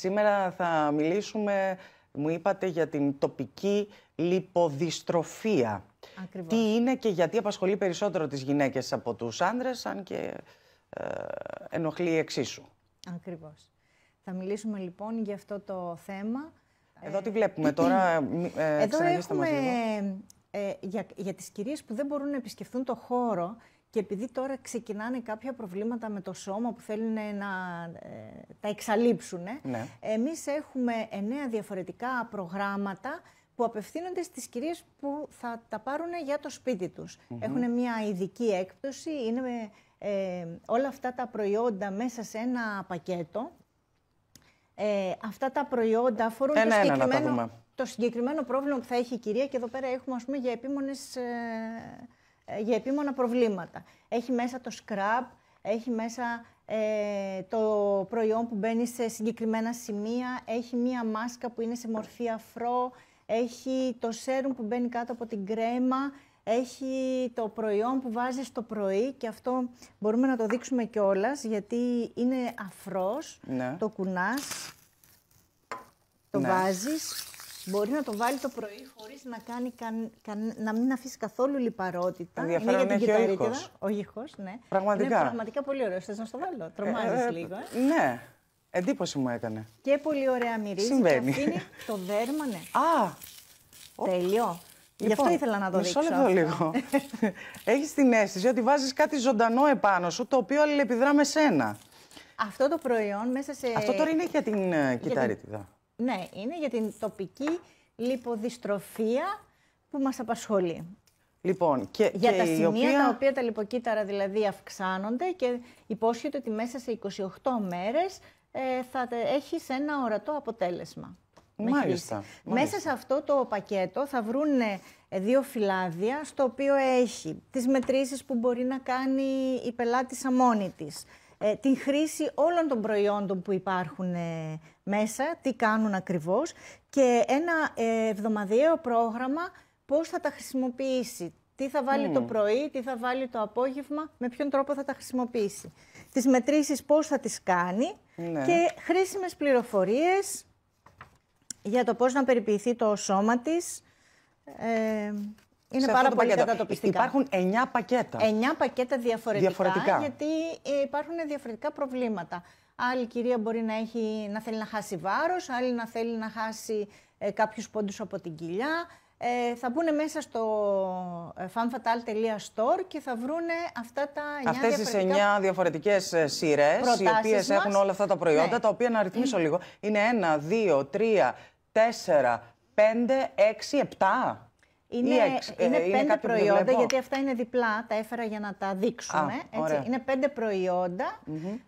Σήμερα θα μιλήσουμε, μου είπατε, για την τοπική λιποδιστροφία. Ακριβώς. Τι είναι και γιατί απασχολεί περισσότερο τις γυναίκες από τους άνδρες, αν και ε, ενοχλεί εξίσου. Ακριβώς. Θα μιλήσουμε λοιπόν για αυτό το θέμα. Εδώ ε, τι βλέπουμε τώρα, ε, Εδώ έχουμε Ε, για, για τις κυρίες που δεν μπορούν να επισκεφθούν το χώρο, και επειδή τώρα ξεκινάνε κάποια προβλήματα με το σώμα που θέλουν να ε, τα εξαλείψουν, ε, ναι. εμείς έχουμε εννέα διαφορετικά προγράμματα που απευθύνονται στις κυρίες που θα τα πάρουν για το σπίτι τους. mm Έχουν μια ειδική έκπτωση, είναι με, όλα αυτά τα προϊόντα μέσα σε ένα πακέτο. Ε, αυτά τα προϊόντα αφορούν ένα, το, συγκεκριμένο, το συγκεκριμένο πρόβλημα που θα έχει η κυρία και εδώ πέρα έχουμε ας πούμε, για επίμονες... Ε, ε, για επίμονα προβλήματα. Έχει μέσα το scrap, έχει μέσα ε, το προϊόν που μπαίνει σε συγκεκριμένα σημεία, έχει μία μάσκα που είναι σε μορφή αφρό, έχει το σέρουμ που μπαίνει κάτω από την κρέμα, έχει το προϊόν που βάζει το πρωί και αυτό μπορούμε να το δείξουμε κιόλας γιατί είναι αφρός, ναι. το κουνάς, το ναι. βάζεις Μπορεί να το βάλει το πρωί χωρίς να, κάνει καν, να μην αφήσει καθόλου λιπαρότητα. Ενδιαφέρον είναι, για την ο Ο ήχος, ναι. Πραγματικά. Είναι πραγματικά πολύ ωραίος. Θες να στο βάλω. Τρομάζεις ε, ε, λίγο. Ε. Ναι. Εντύπωση μου έκανε. Και πολύ ωραία μυρίζει. Συμβαίνει. Και το δέρμα, ναι. Α! Τέλειο. Λοιπόν, Γι' αυτό λοιπόν, ήθελα να το δείξω. Μισό λεπτό λίγο. Έχεις την αίσθηση ότι βάζεις κάτι ζωντανό επάνω σου το οποίο αλληλεπιδρά με σένα. Αυτό το προϊόν μέσα σε. Αυτό τώρα είναι για την ε, κυταρίτιδα. Ναι, είναι για την τοπική λιποδιστροφία που μας απασχολεί. Λοιπόν, και, για τα σημεία οποία... τα οποία τα λιποκύτταρα δηλαδή αυξάνονται και υπόσχεται ότι μέσα σε 28 μέρες ε, θα έχεις ένα ορατό αποτέλεσμα. Μάλιστα, Μέσα σε αυτό το πακέτο θα βρουν ε, δύο φυλάδια, στο οποίο έχει τις μετρήσεις που μπορεί να κάνει η πελάτησα μόνη της, ε, την χρήση όλων των προϊόντων που υπάρχουν ε, μέσα, τι κάνουν ακριβώς και ένα ε, εβδομαδιαίο πρόγραμμα πώς θα τα χρησιμοποιήσει, τι θα βάλει το πρωί, τι θα βάλει το απόγευμα, με ποιον τρόπο θα τα χρησιμοποιήσει. Τις μετρήσεις πώς θα τις κάνει ναι. και χρήσιμες πληροφορίες για το πώς να περιποιηθεί το σώμα της. Ε, είναι πάρα πολύ κατατοπιστικά. Υπάρχουν 9 πακέτα. 9 πακέτα διαφορετικά. γιατί ε, υπάρχουν διαφορετικά προβλήματα. Άλλη κυρία μπορεί να, έχει, να θέλει να χάσει βάρος, άλλη να θέλει να χάσει ε, κάποιους πόντους από την κοιλιά. Ε, θα μπουν μέσα στο ε, fanfatal.store και θα βρούνε αυτά τα 9 Αυτές τις 9 διαφορετικές ε, σειρές, οι οποίες μας. έχουν όλα αυτά τα προϊόντα, ναι. τα οποία να αριθμίσω ε. λίγο, είναι 1, 2, 3, 4, 5, 6, 7... Είναι, ε, είναι, πέντε προϊόντα, γιατί αυτά είναι διπλά, τα έφερα για να τα δείξουμε. ετσι Ωραία. Είναι πέντε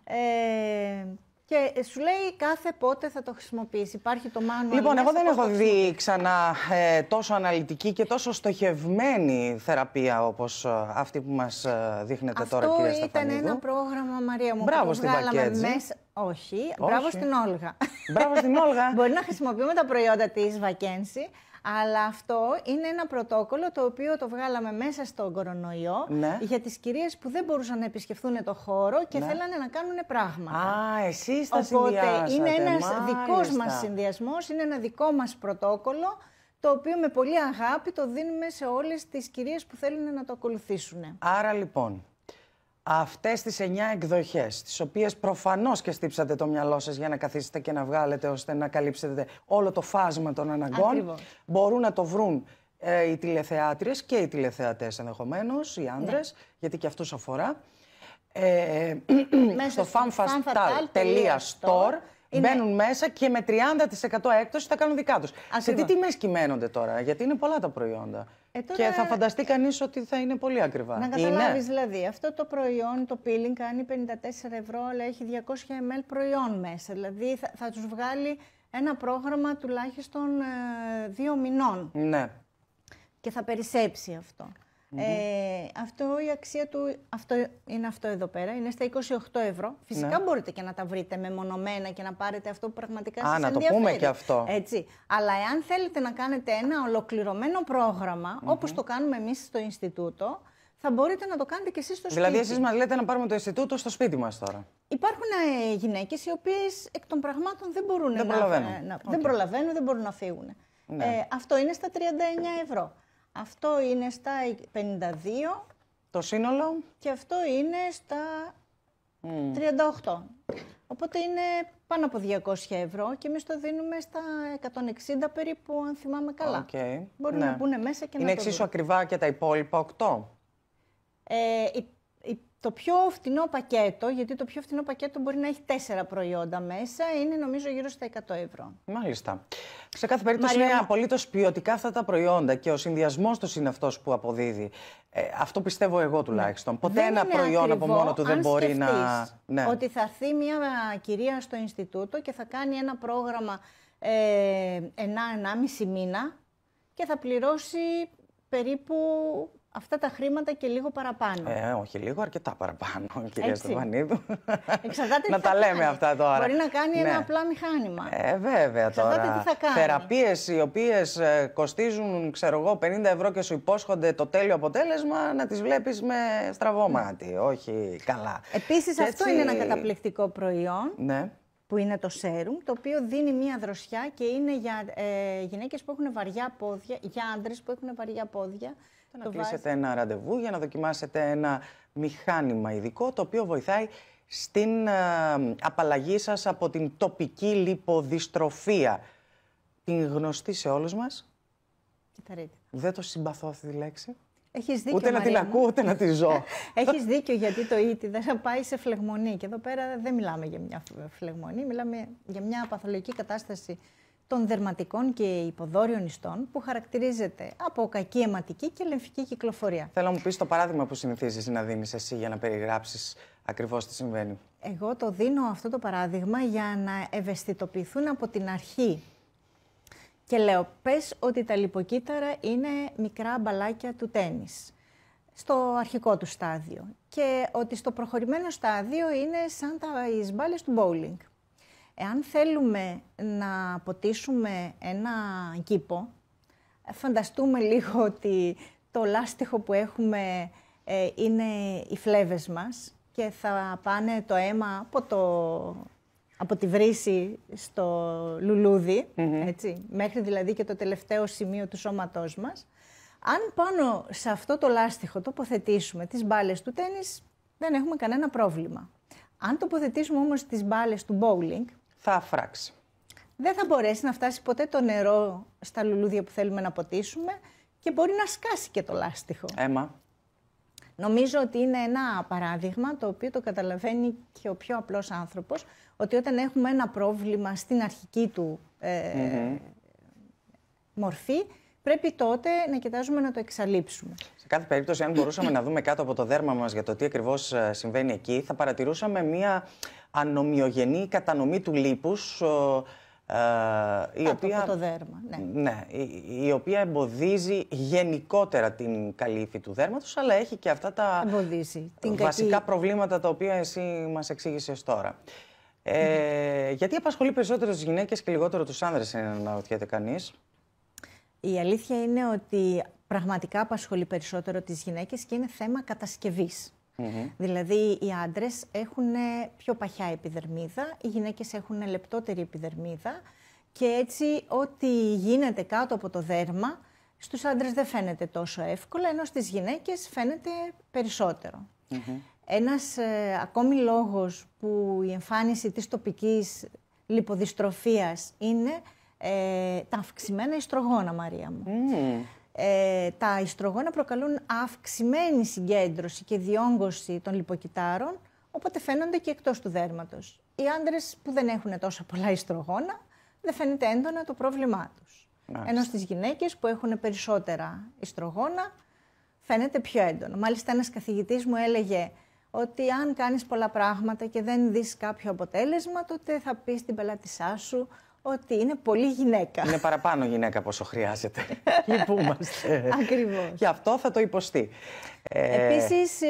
ε, και σου λέει κάθε πότε θα το χρησιμοποιήσει. Υπάρχει το manual. Λοιπόν, εγώ δεν έχω δει ξανά ε, τόσο αναλυτική και τόσο στοχευμένη θεραπεία όπως ε, αυτή που μας δείχνετε τώρα, κυρία Σταφανίδου. ήταν ένα πρόγραμμα, Μαρία μου, Μπράβο που στην μέσα... Όχι, μπράβο στην Όλγα. Μπράβο στην Όλγα. Μπορεί να χρησιμοποιούμε τα προϊόντα της Βακένση, αλλά αυτό είναι ένα πρωτόκολλο το οποίο το βγάλαμε μέσα στον κορονοϊό ναι. για τις κυρίες που δεν μπορούσαν να επισκεφθούν το χώρο και ναι. θέλανε να κάνουν πράγματα. Α, εσείς τα Οπότε είναι ένας δικό δικός μας συνδυασμός, είναι ένα δικό μας πρωτόκολλο το οποίο με πολύ αγάπη το δίνουμε σε όλες τις κυρίες που θέλουν να το ακολουθήσουν. Άρα λοιπόν, αυτές τις 9 εκδοχές, τις οποίες προφανώς και στύψατε το μυαλό σας για να καθίσετε και να βγάλετε ώστε να καλύψετε όλο το φάσμα των αναγκών, μπορούν να το βρουν ε, οι τηλεθεάτριες και οι τηλεθεατές ενδεχομένως, οι ναι. άντρες, γιατί και αυτούς αφορά. Ε, στο fanfastal.store, είναι... Μπαίνουν μέσα και με 30% έκπτωση θα κάνουν δικά τους. Σε τι τιμές κυμαίνονται τώρα, Γιατί είναι πολλά τα προϊόντα. Ε, Και θα φανταστεί κανείς ότι θα είναι πολύ ακριβά. Να καταλάβεις δηλαδή, αυτό το προϊόν, το peeling, κάνει 54 ευρώ, αλλά έχει 200 ml προϊόν μέσα. Δηλαδή θα, θα τους βγάλει ένα πρόγραμμα τουλάχιστον ε, δύο μηνών. Ναι. Και θα περισσέψει αυτό. Ε, αυτό η αξία του αυτό, είναι αυτό εδώ πέρα, είναι στα 28 ευρώ. Φυσικά ναι. μπορείτε και να τα βρείτε μεμονωμένα και να πάρετε αυτό που πραγματικά σας Α, να το πούμε και αυτό. Έτσι. Αλλά εάν θέλετε να κάνετε ένα ολοκληρωμένο πρόγραμμα, όπως το κάνουμε εμείς στο Ινστιτούτο, θα μπορείτε να το κάνετε και εσείς στο δηλαδή, σπίτι. Δηλαδή, εσείς μας λέτε να πάρουμε το Ινστιτούτο στο σπίτι μας τώρα. Υπάρχουν ε, γυναίκες οι οποίες εκ των πραγμάτων δεν μπορούν δεν να, προλαβαίνουν. Ε, δεν προλαβαίνουν, δεν μπορούν να φύγουν. Ναι. Ε, αυτό είναι στα 39 ευρώ. Αυτό είναι στα 52. Το σύνολο. Και αυτό είναι στα 38. Οπότε είναι πάνω από 200 ευρώ και εμείς το δίνουμε στα 160 περίπου, αν θυμάμαι καλά. Okay. Ναι. να μπουν μέσα και είναι να Είναι εξίσου ακριβά και τα υπόλοιπα 8. Ε, το πιο φτηνό πακέτο, γιατί το πιο φτηνό πακέτο μπορεί να έχει τέσσερα προϊόντα μέσα, είναι νομίζω γύρω στα 100 ευρώ. Μάλιστα. Σε κάθε περίπτωση είναι απολύτως ποιοτικά αυτά τα προϊόντα και ο συνδυασμός τους είναι αυτός που αποδίδει. Ε, αυτό πιστεύω εγώ τουλάχιστον. Ναι. Ποτέ δεν ένα προϊόν από μόνο του δεν μπορεί να. Ναι. Ότι θα έρθει μια κυρία στο Ινστιτούτο και θα κάνει ένα πρόγραμμα ε, εναμιση μήνα και θα πληρώσει περίπου αυτά τα χρήματα και λίγο παραπάνω. Ε, όχι λίγο, αρκετά παραπάνω, κυρία Στεφανίδου. Εξαρτάται να τα λέμε αυτά τώρα. Μπορεί να κάνει ένα ναι. απλά μηχάνημα. Ε, βέβαια Εξαρτάται τώρα. Τι θα κάνει. Θεραπείες οι οποίες ε, κοστίζουν, ξέρω εγώ, 50 ευρώ και σου υπόσχονται το τέλειο αποτέλεσμα, να τις βλέπεις με στραβό ναι. μάτι, όχι καλά. Επίσης αυτό είναι ένα καταπληκτικό προϊόν. Ναι που είναι το σέρουμ, το οποίο δίνει μία δροσιά και είναι για ε, γυναίκες που έχουν βαριά πόδια, για άντρες που έχουν βαριά πόδια, το να κλείσετε ένα ραντεβού για να δοκιμάσετε ένα μηχάνημα ειδικό το οποίο βοηθάει στην α, ε, απαλλαγή σας από την τοπική λιποδιστροφία. Την γνωστή σε όλους μας. Κυταρίτη. Δεν το συμπαθώ αυτή τη λέξη. Έχεις δίκιο, ούτε Μαρία να την ακούω, ούτε να τη ζω. Έχεις δίκιο γιατί το ήτι e δεν θα πάει σε φλεγμονή. Και εδώ πέρα δεν μιλάμε για μια φλεγμονή, μιλάμε για μια παθολογική κατάσταση των δερματικών και υποδόριων ιστών που χαρακτηρίζεται από κακή αιματική και λεμφική κυκλοφορία. Θέλω να μου πεις το παράδειγμα που συνηθίζεις να δίνεις εσύ για να περιγράψεις ακριβώς τι συμβαίνει. Εγώ το δίνω αυτό το παράδειγμα για να ευαισθητοποιηθούν από την αρχή. Και λέω, πες ότι τα λιποκύτταρα είναι μικρά μπαλάκια του τέννις στο αρχικό του στάδιο και ότι στο προχωρημένο στάδιο είναι σαν τα εισμπάλες του bowling. Εάν θέλουμε να ποτίσουμε ένα κήπο, φανταστούμε λίγο ότι το λάστιχο που έχουμε ε, είναι οι φλέβες μας και θα πάνε το αίμα από, το, από τη βρύση στο λουλουδι έτσι, μέχρι δηλαδή και το τελευταίο σημείο του σώματός μας. Αν πάνω σε αυτό το λάστιχο τοποθετήσουμε τις μπάλες του τέννις, δεν έχουμε κανένα πρόβλημα. Αν τοποθετήσουμε όμως τις μπάλες του bowling, θα αφράξει. Δεν θα μπορέσει να φτάσει ποτέ το νερό στα λουλούδια που θέλουμε να ποτίσουμε και μπορεί να σκάσει και το λάστιχο. Έμα. Νομίζω ότι είναι ένα παράδειγμα το οποίο το καταλαβαίνει και ο πιο απλός άνθρωπος, ότι όταν έχουμε ένα πρόβλημα στην αρχική του ε, μορφή, πρέπει τότε να κοιτάζουμε να το εξαλείψουμε. Σε κάθε περίπτωση, αν μπορούσαμε να δούμε κάτω από το δέρμα μας για το τι ακριβώς ε, συμβαίνει εκεί, θα παρατηρούσαμε μία ανομοιογενή κατανομή του λίπους ε, η οποία, το δέρμα. Ναι. ναι η, οποία εμποδίζει γενικότερα την καλύφη του δέρματος, αλλά έχει και αυτά τα εμποδίζει. βασικά προβλήματα τα οποία εσύ μας εξήγησες τώρα. Ε, γιατί απασχολεί περισσότερο τις γυναίκες και λιγότερο τους άνδρες, αναρωτιέται ε, κανείς. Η αλήθεια είναι ότι πραγματικά απασχολεί περισσότερο τις γυναίκες και είναι θέμα κατασκευής. Δηλαδή, οι άντρες έχουν πιο παχιά επιδερμίδα, οι γυναίκες έχουν λεπτότερη επιδερμίδα και έτσι ό,τι γίνεται κάτω από το δέρμα στους άντρες δεν φαίνεται τόσο εύκολα, ενώ στις γυναίκες φαίνεται περισσότερο. Ένας ε, ακόμη λόγος που η εμφάνιση της τοπικής λιποδιστροφίας είναι ε, τα αυξημένα ιστρογόνα, Μαρία μου. Ε, τα ιστρογόνα προκαλούν αυξημένη συγκέντρωση και διόγκωση των λιποκυτάρων, οπότε φαίνονται και εκτός του δέρματος. Οι άντρες που δεν έχουν τόσα πολλά ιστρογόνα, δεν φαίνεται έντονα το πρόβλημά τους. Ενώ στις γυναίκες που έχουν περισσότερα ιστρογόνα, φαίνεται πιο έντονο. Μάλιστα ένας καθηγητής μου έλεγε ότι αν κάνεις πολλά πράγματα και δεν δεις κάποιο αποτέλεσμα, τότε θα πεις στην πελάτησά σου ότι είναι πολύ γυναίκα. Είναι παραπάνω γυναίκα από όσο χρειάζεται. Λυπούμαστε. Ακριβώς. Γι' αυτό θα το υποστεί. Ε, Επίσης, ε,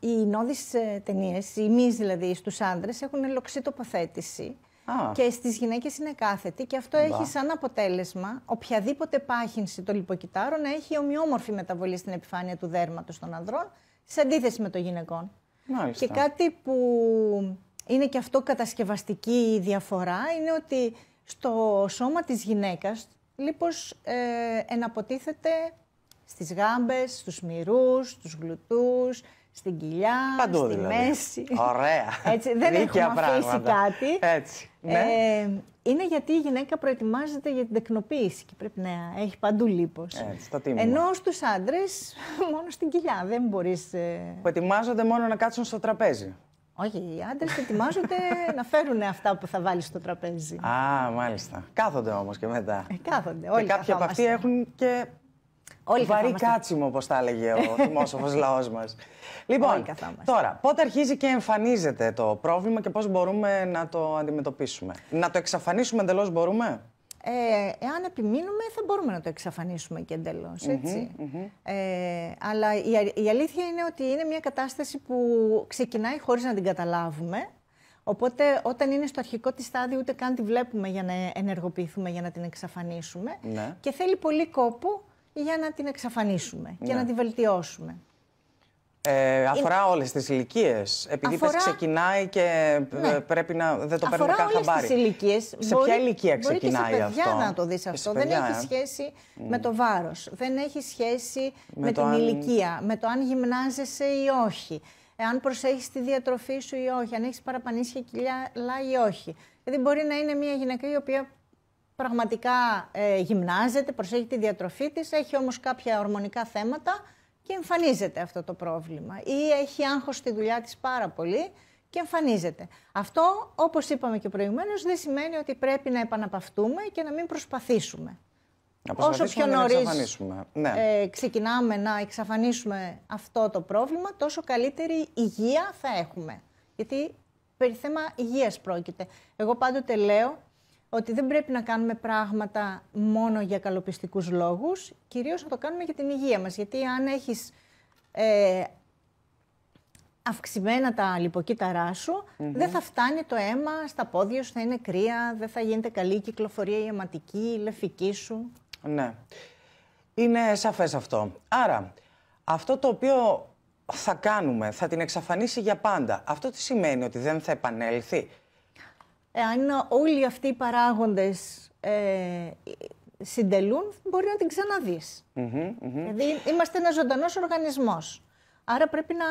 οι νόδεις ε, ταινίες, οι μυς δηλαδή στους άντρε, έχουν λοξή τοποθέτηση. Α. Και στις γυναίκες είναι κάθετη και αυτό έχει σαν αποτέλεσμα οποιαδήποτε πάχυνση των λιποκυτάρων να έχει ομοιόμορφη μεταβολή στην επιφάνεια του δέρματος των ανδρών σε αντίθεση με των γυναικών. Μάλιστα. Και κάτι που είναι και αυτό κατασκευαστική διαφορά είναι ότι στο σώμα της γυναίκας λίπος ε, εναποτίθεται στις γάμπες, στους μυρούς, στους γλουτούς, στην κοιλιά, Παντού, στη δηλαδή. μέση. Ωραία. Έτσι, δεν έχουμε πράγματα. κάτι. Έτσι. Ναι. Ε, είναι γιατί η γυναίκα προετοιμάζεται για την τεκνοποίηση και πρέπει να έχει παντού λίπος. Έτσι, το Ενώ στους άντρες μόνο στην κοιλιά δεν μπορείς... Ε... μόνο να κάτσουν στο τραπέζι. Όχι, οι άντρες ετοιμάζονται να φέρουν αυτά που θα βάλεις στο τραπέζι. Α, μάλιστα. Κάθονται όμως και μετά. Ε, κάθονται. Όλοι και κάποιοι από αυτοί έχουν και Όλοι Βαρύ κάτσιμο, όπως τα έλεγε ο δημόσιο λαός μας. Λοιπόν, τώρα, πότε αρχίζει και εμφανίζεται το πρόβλημα και πώς μπορούμε να το αντιμετωπίσουμε. Να το εξαφανίσουμε εντελώς μπορούμε ε, εάν επιμείνουμε θα μπορούμε να το εξαφανίσουμε και εντελώς. ε, αλλά η, αλήθεια είναι ότι είναι μια κατάσταση που ξεκινάει χωρίς να την καταλάβουμε. Οπότε όταν είναι στο αρχικό της στάδιο ούτε καν τη βλέπουμε για να ενεργοποιηθούμε, για να την εξαφανίσουμε. Ναι. Και θέλει πολύ κόπο για να την εξαφανίσουμε ναι. να την βελτιώσουμε. Ε, αφορά είναι... όλες τις ηλικίες. Επειδή αφορά... Πες, ξεκινάει και ε, ναι. πρέπει να. Δεν το παίρνουμε καν χαμπάρι. Όλες τις Σε μπορεί... ποια ηλικία ξεκινάει αυτό. Μπορεί και σε παιδιά να το δεις αυτό. Ε? Mm. δεν έχει σχέση με το βάρος. Δεν έχει σχέση με, την ηλικία. Με το αν γυμνάζεσαι ή όχι. Αν προσέχεις τη διατροφή σου ή όχι. Αν έχεις παραπανίσια κιλά ή όχι. Δηλαδή, μπορεί να είναι μια γυναίκα η οποία πραγματικά ε, γυμνάζεται, προσέχει τη διατροφή της, έχει όμως κάποια ορμονικά θέματα και εμφανίζεται αυτό το πρόβλημα. Ή έχει άγχος στη δουλειά της πάρα πολύ και εμφανίζεται. Αυτό, όπως είπαμε και προηγουμένως, δεν σημαίνει ότι πρέπει να επαναπαυτούμε και να μην προσπαθήσουμε. Όσο πιο νωρί ναι. ε, ξεκινάμε να εξαφανίσουμε αυτό το πρόβλημα, τόσο καλύτερη υγεία θα έχουμε. Γιατί περί θέμα υγείας πρόκειται. Εγώ πάντοτε λέω ότι δεν πρέπει να κάνουμε πράγματα μόνο για καλοπιστικούς λόγους, κυρίως να το κάνουμε για την υγεία μας. Γιατί αν έχεις ε, αυξημένα τα λιποκύτταρά σου, δεν θα φτάνει το αίμα στα πόδια σου, θα είναι κρύα, δεν θα γίνεται καλή η κυκλοφορία η αιματική, η λεφική σου. Ναι. Είναι σαφές αυτό. Άρα, αυτό το οποίο θα κάνουμε, θα την εξαφανίσει για πάντα. Αυτό τι σημαίνει, ότι δεν θα επανέλθει εάν όλοι αυτοί οι παράγοντες ε, συντελούν, μπορεί να την ξαναδεις δηλαδή, είμαστε ένας ζωντανός οργανισμός. Άρα πρέπει να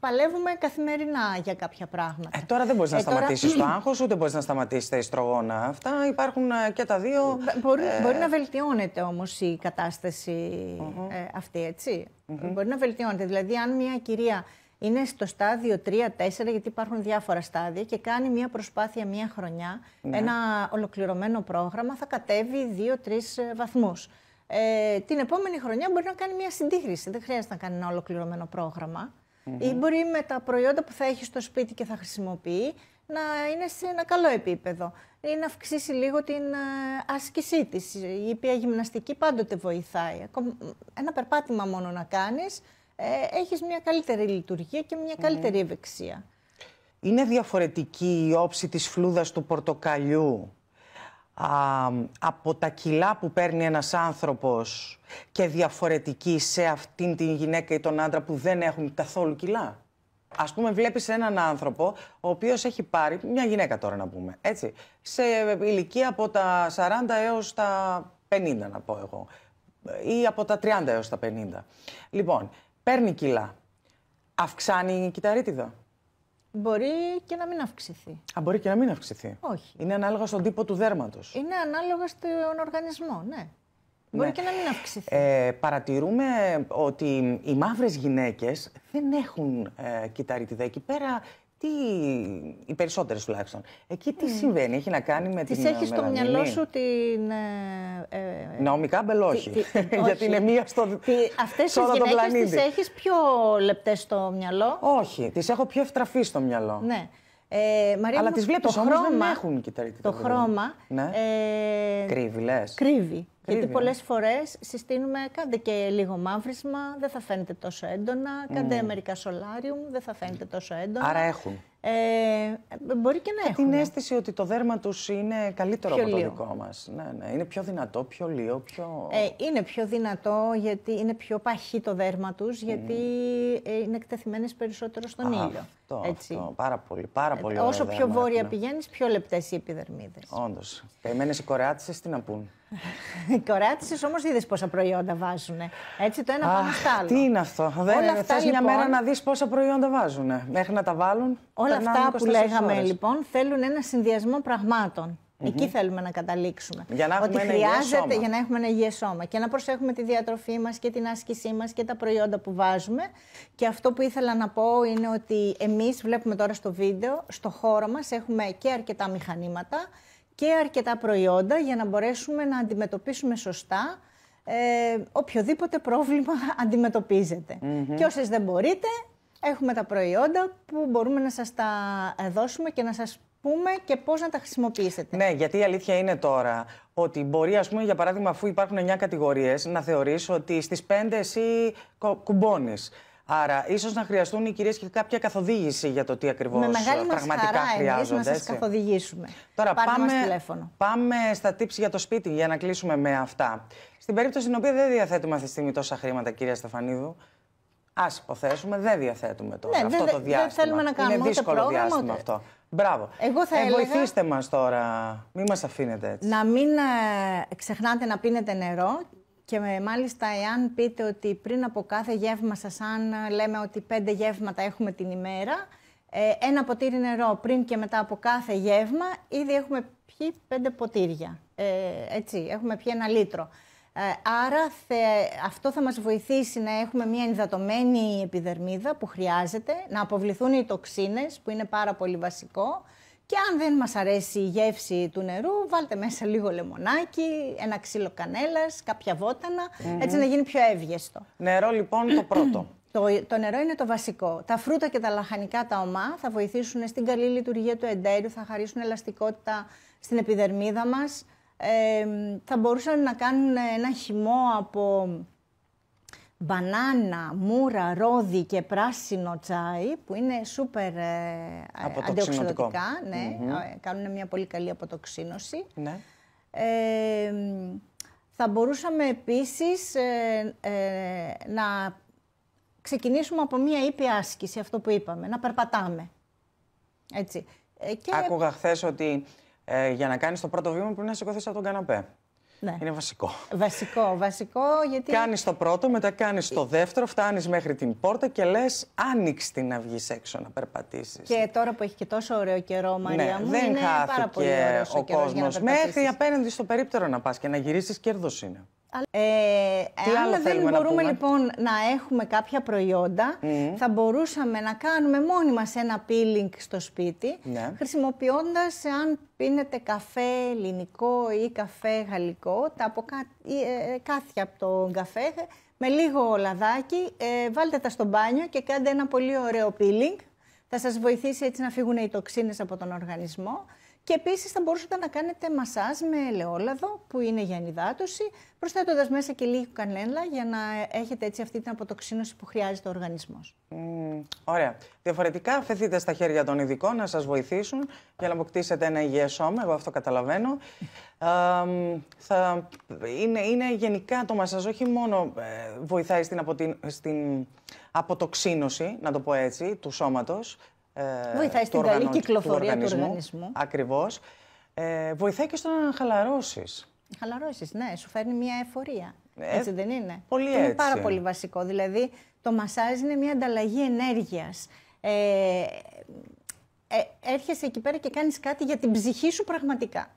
παλεύουμε καθημερινά για κάποια πράγματα. Ε, τώρα δεν μπορείς να σταματήσει τώρα... το άγχος, ούτε μπορείς να σταματήσεις τα ιστρογόνα. Αυτά υπάρχουν ε, και τα δύο. Ε, μπορεί, να βελτιώνεται όμως η κατασταση αυτή, ετσι Μπορεί να βελτιώνεται. Δηλαδή, αν μια κυρία είναι στο στάδιο 3-4, γιατί υπάρχουν διάφορα στάδια και κάνει μια προσπάθεια μία χρονιά, ναι. ένα ολοκληρωμένο πρόγραμμα, θα κατέβει 2-3 ε, βαθμούς. Ε, την επόμενη χρονιά μπορεί να κάνει μια συντήρηση. Δεν χρειάζεται να κάνει ένα ολοκληρωμένο πρόγραμμα. Ή μπορεί με τα προϊόντα που θα έχει στο σπίτι και θα χρησιμοποιεί να είναι σε ένα καλό επίπεδο. Ή να αυξήσει λίγο την ε, άσκησή της. Η οποία γυμναστική πάντοτε βοηθάει. Ένα περπάτημα μόνο να κάνεις ε, έχεις μια καλύτερη λειτουργία και μια ναι. καλύτερη ευεξία. Είναι διαφορετική η όψη της φλούδας του πορτοκαλιού α, από τα κιλά που παίρνει ένας άνθρωπος και διαφορετική σε αυτήν την γυναίκα ή τον άντρα που δεν έχουν καθόλου κιλά. Ας πούμε βλέπεις έναν άνθρωπο ο οποίος έχει πάρει, μια γυναίκα τώρα να πούμε, έτσι, σε ηλικία από τα 40 έως τα 50 να πω εγώ ή από τα 30 έως τα 50. Λοιπόν, παίρνει κιλά, αυξάνει η κυταρίτιδα. Μπορεί και να μην αυξηθεί. Α, μπορεί και να μην αυξηθεί. Όχι. Είναι ανάλογα στον τύπο του δέρματος. Είναι ανάλογα στον οργανισμό, ναι. ναι. Μπορεί και να μην αυξηθεί. Ε, παρατηρούμε ότι οι μαύρες γυναίκες δεν έχουν ε, κυταρίτιδα. Εκεί πέρα τι, οι περισσότερες τουλάχιστον, εκεί τι ναι. συμβαίνει, έχει να κάνει με τις την. Τη ε, έχεις στο μυαλό σου την. Ε, ε, ε όχι. Γιατί είναι μία στο. Αυτές τις γυναίκε τις έχεις πιο λεπτές στο μυαλό. Όχι, τις έχω πιο ευτραφεί στο μυαλό. Ναι. Ε, Μαρία Αλλά τις βλέπεις χρώμα. δεν έχουν Το χρώμα. Ναι. Ε, Κρύβει. Γιατί πολλές φορές συστήνουμε κάντε και λίγο μαύρισμα, δεν θα φαίνεται τόσο έντονα. Κάντε ναι. μερικά σολάριουμ, δεν θα φαίνεται τόσο έντονα. Άρα έχουν. Ε, ε, μπορεί και να έχουν. Την αίσθηση ότι το δέρμα τους είναι καλύτερο πιο από το δικό μας. Ναι, ναι. Είναι πιο δυνατό, πιο λίγο, πιο. Ε, είναι πιο δυνατό, γιατί είναι πιο παχύ το δέρμα τους, mm. γιατί ε, είναι εκτεθειμένες περισσότερο στον Α, ήλιο. Αυτό, έτσι. αυτό. Πάρα πολύ. Πάρα ε, πολύ όσο πιο βόρεια ναι. πηγαίνεις, πιο λεπτές οι επιδερμίδες. Όντως. Καημένε οι Κορεάτισες τι να πούν. οι Κορεάτισες όμως είδες πόσα προϊόντα βάζουν. Έτσι, το ένα πάνω στο άλλο. Τι είναι αυτό. Δεν θε μια μέρα να δεις πόσα προϊόντα βάζουν. Μέχρι να τα βάλουν. Όλα αυτά που λεγαμε ώρες. λοιπόν θέλουν ένα συνδυασμό Εκεί θέλουμε να καταλήξουμε. Για να ότι χρειάζεται για να έχουμε ένα υγιές σώμα και να προσέχουμε τη διατροφή μας και την άσκησή μας και τα προϊόντα που βάζουμε. Και αυτό που ήθελα να πω είναι ότι εμείς βλέπουμε τώρα στο βίντεο, στο χώρο μας έχουμε και αρκετά μηχανήματα και αρκετά προϊόντα για να μπορέσουμε να αντιμετωπίσουμε σωστά ε, οποιοδήποτε πρόβλημα αντιμετωπίζεται. Mm-hmm. Και όσες δεν μπορείτε, έχουμε τα προϊόντα που μπορούμε να σας τα ε, δώσουμε και να σας πούμε και πώς να τα χρησιμοποιήσετε. Ναι, γιατί η αλήθεια είναι τώρα ότι μπορεί, ας πούμε, για παράδειγμα, αφού υπάρχουν 9 κατηγορίες, να θεωρείς ότι στις 5 εσύ κουμπώνεις. Άρα, ίσως να χρειαστούν οι κυρίες και κάποια καθοδήγηση για το τι ακριβώς Με πραγματικά χαρά, χρειάζονται. Εμείς να σας καθοδηγήσουμε. Τώρα, πάμε, πάμε στα tips για το σπίτι για να κλείσουμε με αυτά. Στην περίπτωση στην οποία δεν διαθέτουμε αυτή τη στιγμή τόσα χρήματα, κυρία Στεφανίδου, Ας υποθέσουμε, δεν διαθέτουμε τώρα ναι, αυτό δε, το διάστημα. Δεν θέλουμε να κάνουμε Είναι δύσκολο πρόγραμμα, διάστημα αυτό. Μπράβο. Εγώ θα ε, Βοηθήστε μας τώρα. Μην μας αφήνετε έτσι. Να μην ε, ξεχνάτε να πίνετε νερό. Και μάλιστα, εάν πείτε ότι πριν από κάθε γεύμα σας, αν ε, λέμε ότι πέντε γεύματα έχουμε την ημέρα, ε, ένα ποτήρι νερό πριν και μετά από κάθε γεύμα, ήδη έχουμε πιει πέντε ποτήρια. Ε, έτσι, έχουμε πιει ένα λίτρο. Ε, άρα αυτό θα μας βοηθήσει να έχουμε μια ενδατωμένη επιδερμίδα που χρειάζεται, να αποβληθούν οι τοξίνες που είναι πάρα πολύ βασικό και αν δεν μας αρέσει η γεύση του νερού, βάλτε μέσα λίγο λεμονάκι, ένα ξύλο κανέλας, κάποια έτσι να γίνει πιο εύγεστο. Νερό λοιπόν το πρώτο. Το, νερό είναι το βασικό. Τα φρούτα και τα λαχανικά τα ομά θα βοηθήσουν στην καλή λειτουργία του εντέρου, θα χαρίσουν ελαστικότητα στην επιδερμίδα μας, θα μπορούσαν να κάνουν ένα χυμό από μπανάνα, μούρα, ρόδι και πράσινο τσάι, που είναι σούπερ ε, Ναι, ε, Κάνουν μια πολύ καλή αποτοξίνωση. Ναι. θα μπορούσαμε επίσης ε, ε, να ξεκινήσουμε από μια ήπια άσκηση, αυτό που είπαμε, να περπατάμε. Έτσι. Και... Άκουγα χθες ότι ε, για να κάνεις το πρώτο βήμα πρέπει να σηκωθείς από τον καναπέ. Ναι. Είναι βασικό. Βασικό, βασικό γιατί. Κάνεις το πρώτο, μετά κάνεις το δεύτερο, φτάνεις μέχρι την πόρτα και λες: άνοιξε την να βγει έξω να περπατήσεις. Και τώρα που έχει και τόσο ωραίο καιρό, Μαρία ναι, μου, δεν είναι πάρα πολύ ωραίο ο, ο κόσμο. Μέχρι απέναντι στο περίπτερο να πας και να γυρίσεις, κέρδος είναι. Ε, αν δεν μπορούμε λοιπόν να έχουμε κάποια προϊόντα, θα μπορούσαμε να κάνουμε μόνοι μας ένα peeling στο σπίτι, ναι. χρησιμοποιώντας αν πίνετε καφέ ελληνικό ή καφέ γαλλικό, τα ε, ε, κάθια από τον καφέ, με λίγο λαδάκι, ε, βάλτε τα στο μπάνιο και κάντε ένα πολύ ωραίο peeling. Θα σας βοηθήσει έτσι να φύγουν οι τοξίνες από τον οργανισμό. Και επίσης θα μπορούσατε να κάνετε μασάζ με ελαιόλαδο, που είναι για ενυδάτωση, προσθέτοντας μέσα και λίγο κανένα για να έχετε έτσι αυτή την αποτοξίνωση που χρειάζεται ο οργανισμός. ωραία. Διαφορετικά, αφαιθείτε στα χέρια των ειδικών να σας βοηθήσουν για να αποκτήσετε ένα υγιές σώμα. Εγώ αυτό καταλαβαίνω. είναι, είναι γενικά το μασάζ, όχι μόνο ε, βοηθάει στην, στην αποτοξίνωση, να το πω έτσι, του σώματος. Ε, βοηθάει στην καλή κυκλοφορία του οργανισμού. Ακριβώς. Ε, βοηθάει και στο να χαλαρώσεις. Χαλαρώσεις, ναι. Σου φέρνει μια εφορία. Ε, έτσι δεν είναι. Πολύ έτσι. Είναι πάρα πολύ βασικό. Δηλαδή, το μασάζ είναι μια ανταλλαγή ενέργειας. Ε, ε, έρχεσαι εκεί πέρα και κάνεις κάτι για την ψυχή σου πραγματικά.